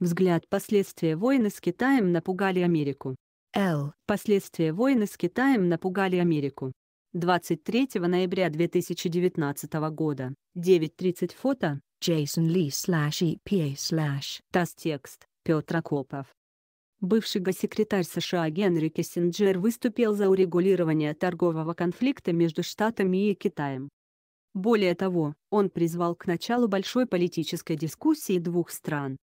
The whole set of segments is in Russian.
Взгляд «Последствия войны с Китаем напугали Америку». Л. «Последствия войны с Китаем напугали Америку». 23 ноября 2019 года. 9.30 фото. Jason Lee slash EPA slash. Текст. Петр Акопов. Бывший госсекретарь США Генри Киссинджер выступил за урегулирование торгового конфликта между Штатами и Китаем. Более того, он призвал к началу большой политической дискуссии двух стран,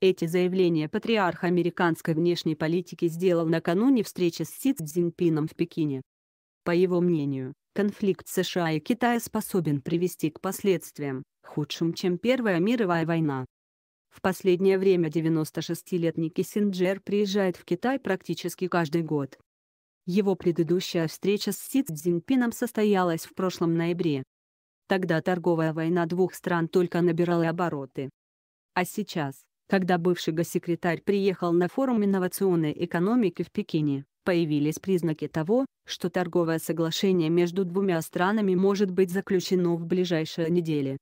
эти заявления патриарх американской внешней политики сделал накануне встречи с Си Цзиньпином в Пекине. По его мнению, конфликт США и Китая способен привести к последствиям, худшим, чем Первая мировая война. В последнее время 96-летний Киссинджер приезжает в Китай практически каждый год. Его предыдущая встреча с Си Цзиньпином состоялась в прошлом ноябре. Тогда торговая война двух стран только набирала обороты. А сейчас, когда бывший госсекретарь приехал на форум инновационной экономики в Пекине, появились признаки того, что торговое соглашение между двумя странами может быть заключено в ближайшие недели.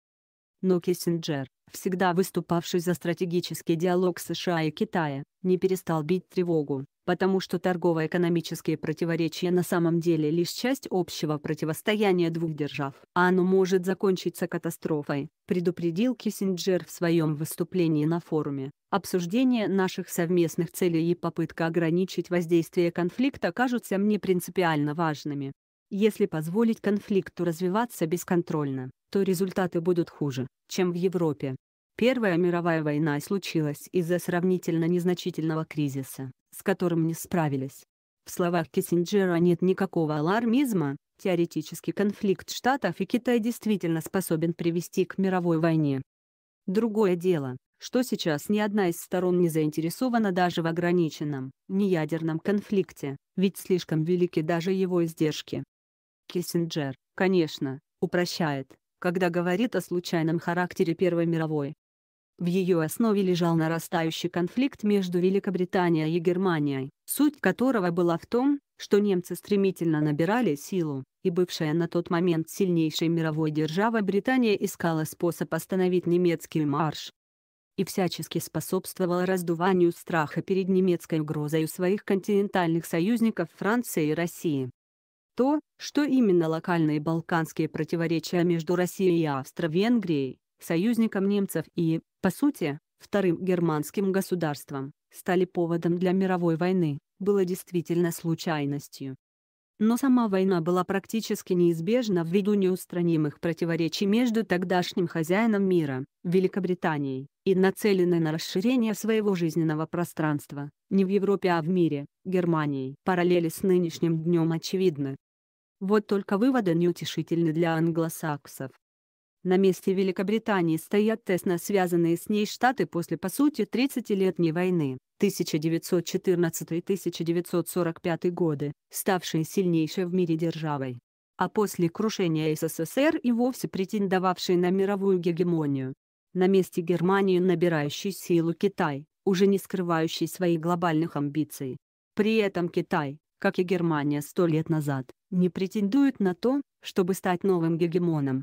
Но Киссинджер, всегда выступавший за стратегический диалог США и Китая, не перестал бить тревогу потому что торгово-экономические противоречия на самом деле лишь часть общего противостояния двух держав, а оно может закончиться катастрофой, предупредил Киссинджер в своем выступлении на форуме. Обсуждение наших совместных целей и попытка ограничить воздействие конфликта кажутся мне принципиально важными. Если позволить конфликту развиваться бесконтрольно, то результаты будут хуже, чем в Европе. Первая мировая война случилась из-за сравнительно незначительного кризиса, с которым не справились. В словах Киссинджера нет никакого алармизма, теоретический конфликт Штатов и Китая действительно способен привести к мировой войне. Другое дело, что сейчас ни одна из сторон не заинтересована даже в ограниченном, неядерном конфликте, ведь слишком велики даже его издержки. Киссинджер, конечно, упрощает, когда говорит о случайном характере Первой мировой, в ее основе лежал нарастающий конфликт между Великобританией и Германией, суть которого была в том, что немцы стремительно набирали силу, и бывшая на тот момент сильнейшей мировой держава Британия искала способ остановить немецкий марш. И всячески способствовала раздуванию страха перед немецкой угрозой у своих континентальных союзников Франции и России. То, что именно локальные балканские противоречия между Россией и Австро-Венгрией, союзником немцев и, по сути, вторым германским государством, стали поводом для мировой войны, было действительно случайностью. Но сама война была практически неизбежна ввиду неустранимых противоречий между тогдашним хозяином мира, Великобританией, и нацеленной на расширение своего жизненного пространства, не в Европе, а в мире, Германией. Параллели с нынешним днем очевидны. Вот только выводы неутешительны для англосаксов. На месте Великобритании стоят тесно связанные с ней штаты после, по сути, 30-летней войны 1914-1945 годы, ставшие сильнейшей в мире державой. А после крушения СССР и вовсе претендовавшей на мировую гегемонию. На месте Германии набирающий силу Китай, уже не скрывающий своих глобальных амбиций. При этом Китай, как и Германия сто лет назад, не претендует на то, чтобы стать новым гегемоном,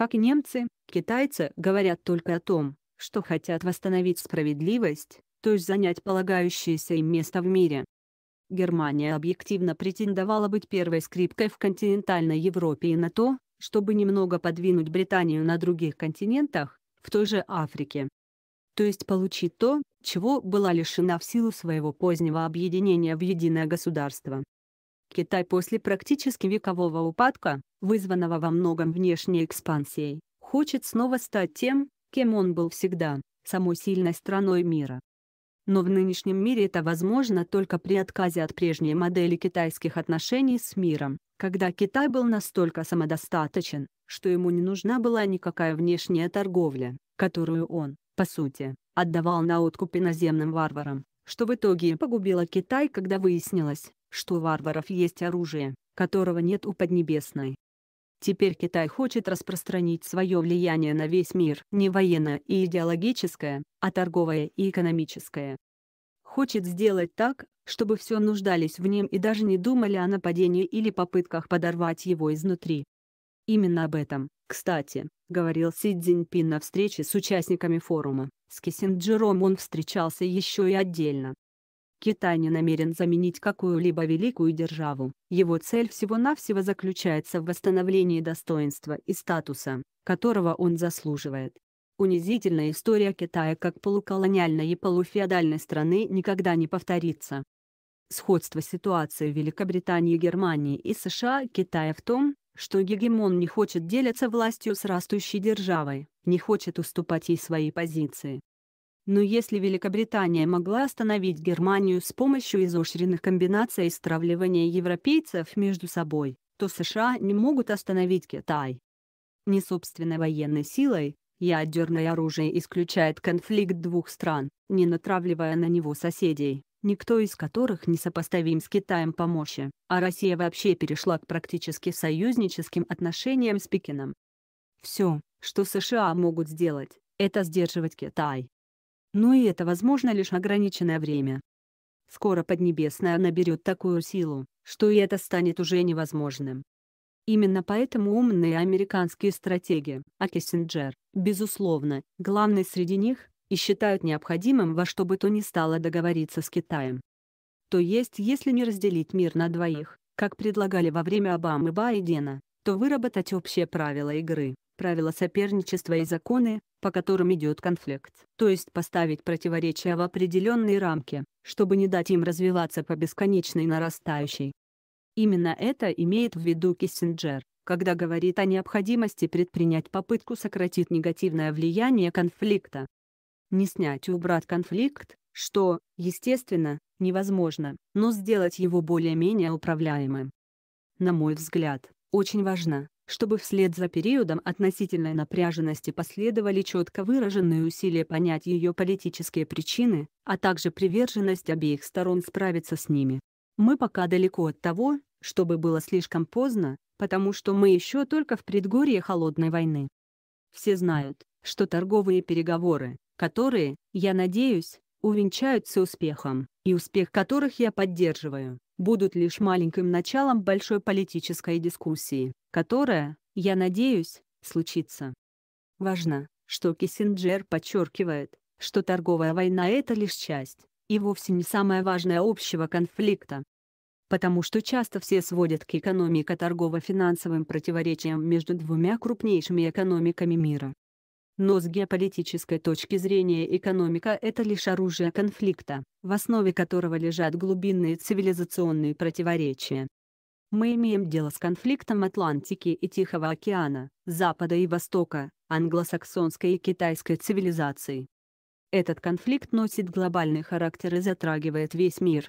как и немцы, китайцы говорят только о том, что хотят восстановить справедливость, то есть занять полагающееся им место в мире. Германия объективно претендовала быть первой скрипкой в континентальной Европе и на то, чтобы немного подвинуть Британию на других континентах, в той же Африке. То есть получить то, чего была лишена в силу своего позднего объединения в единое государство. Китай после практически векового упадка, вызванного во многом внешней экспансией, хочет снова стать тем, кем он был всегда, самой сильной страной мира. Но в нынешнем мире это возможно только при отказе от прежней модели китайских отношений с миром, когда Китай был настолько самодостаточен, что ему не нужна была никакая внешняя торговля, которую он, по сути, отдавал на откуп иноземным варварам, что в итоге погубило Китай, когда выяснилось, что у варваров есть оружие, которого нет у Поднебесной. Теперь Китай хочет распространить свое влияние на весь мир, не военное и идеологическое, а торговое и экономическое. Хочет сделать так, чтобы все нуждались в нем и даже не думали о нападении или попытках подорвать его изнутри. Именно об этом, кстати, говорил Си Цзиньпин на встрече с участниками форума. С Киссинджером он встречался еще и отдельно, Китай не намерен заменить какую-либо великую державу. Его цель всего-навсего заключается в восстановлении достоинства и статуса, которого он заслуживает. Унизительная история Китая как полуколониальной и полуфеодальной страны никогда не повторится. Сходство ситуации Великобритании, Германии и США Китая в том, что гегемон не хочет делиться властью с растущей державой, не хочет уступать ей свои позиции. Но если Великобритания могла остановить Германию с помощью изощренных комбинаций и стравливания европейцев между собой, то США не могут остановить Китай. Не собственной военной силой, ядерное оружие исключает конфликт двух стран, не натравливая на него соседей, никто из которых не сопоставим с Китаем по мощи, а Россия вообще перешла к практически союзническим отношениям с Пекином. Все, что США могут сделать, это сдерживать Китай, но и это возможно лишь ограниченное время. Скоро Поднебесная наберет такую силу, что и это станет уже невозможным. Именно поэтому умные американские стратеги, а Киссинджер, безусловно, главный среди них, и считают необходимым во что бы то ни стало договориться с Китаем. То есть если не разделить мир на двоих, как предлагали во время Обамы и Байдена, то выработать общие правила игры, правила соперничества и законы, по которым идет конфликт. То есть поставить противоречия в определенные рамки, чтобы не дать им развиваться по бесконечной нарастающей. Именно это имеет в виду Киссинджер, когда говорит о необходимости предпринять попытку сократить негативное влияние конфликта. Не снять и убрать конфликт, что, естественно, невозможно, но сделать его более-менее управляемым. На мой взгляд, очень важно чтобы вслед за периодом относительной напряженности последовали четко выраженные усилия понять ее политические причины, а также приверженность обеих сторон справиться с ними. Мы пока далеко от того, чтобы было слишком поздно, потому что мы еще только в предгорье холодной войны. Все знают, что торговые переговоры, которые, я надеюсь, увенчаются успехом, и успех которых я поддерживаю, будут лишь маленьким началом большой политической дискуссии которая, я надеюсь, случится. Важно, что Киссинджер подчеркивает, что торговая война – это лишь часть, и вовсе не самая важная общего конфликта. Потому что часто все сводят к экономико-торгово-финансовым противоречиям между двумя крупнейшими экономиками мира. Но с геополитической точки зрения экономика – это лишь оружие конфликта, в основе которого лежат глубинные цивилизационные противоречия. Мы имеем дело с конфликтом Атлантики и Тихого океана, Запада и Востока, англосаксонской и китайской цивилизаций. Этот конфликт носит глобальный характер и затрагивает весь мир.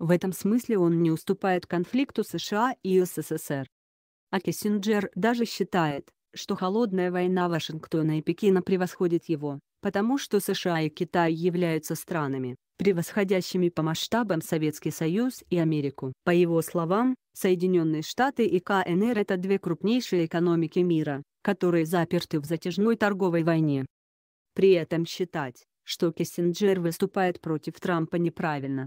В этом смысле он не уступает конфликту США и СССР. А Киссинджер даже считает, что холодная война Вашингтона и Пекина превосходит его, потому что США и Китай являются странами, превосходящими по масштабам Советский Союз и Америку. По его словам, Соединенные Штаты и КНР – это две крупнейшие экономики мира, которые заперты в затяжной торговой войне. При этом считать, что Киссинджер выступает против Трампа неправильно.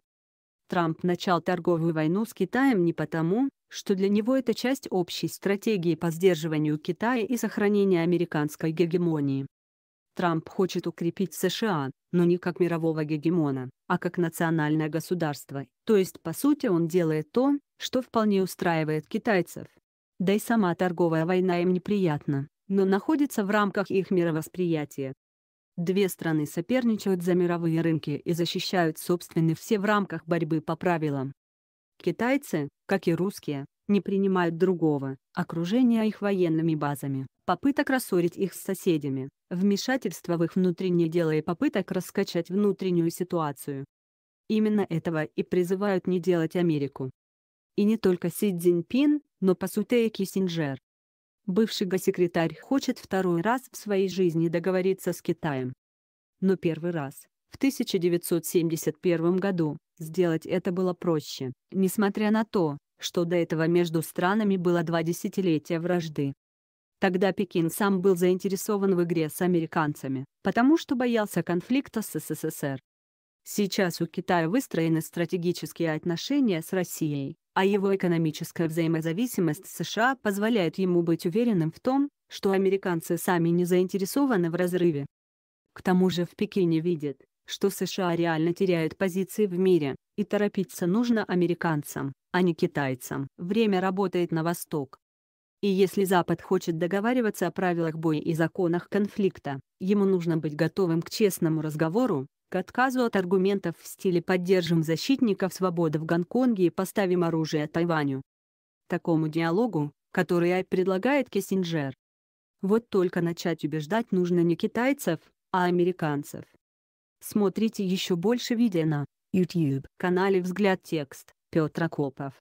Трамп начал торговую войну с Китаем не потому, что для него это часть общей стратегии по сдерживанию Китая и сохранению американской гегемонии. Трамп хочет укрепить США, но не как мирового гегемона, а как национальное государство, то есть по сути он делает то, что вполне устраивает китайцев. Да и сама торговая война им неприятна, но находится в рамках их мировосприятия. Две страны соперничают за мировые рынки и защищают собственные все в рамках борьбы по правилам. Китайцы, как и русские, не принимают другого, окружения их военными базами, попыток рассорить их с соседями, вмешательства в их внутренние дела и попыток раскачать внутреннюю ситуацию. Именно этого и призывают не делать Америку. И не только Си Цзиньпин, но по сути и Киссинджер. Бывший госсекретарь хочет второй раз в своей жизни договориться с Китаем. Но первый раз, в 1971 году, сделать это было проще, несмотря на то, что до этого между странами было два десятилетия вражды. Тогда Пекин сам был заинтересован в игре с американцами, потому что боялся конфликта с СССР. Сейчас у Китая выстроены стратегические отношения с Россией, а его экономическая взаимозависимость с США позволяет ему быть уверенным в том, что американцы сами не заинтересованы в разрыве. К тому же в Пекине видят, что США реально теряют позиции в мире, и торопиться нужно американцам, а не китайцам. Время работает на восток, и если Запад хочет договариваться о правилах боя и законах конфликта, ему нужно быть готовым к честному разговору, к отказу от аргументов в стиле «поддержим защитников свободы в Гонконге и поставим оружие Тайваню». Такому диалогу, который предлагает Киссинджер. Вот только начать убеждать нужно не китайцев, а американцев. Смотрите еще больше видео на YouTube-канале «Взгляд текст» Петра Копов.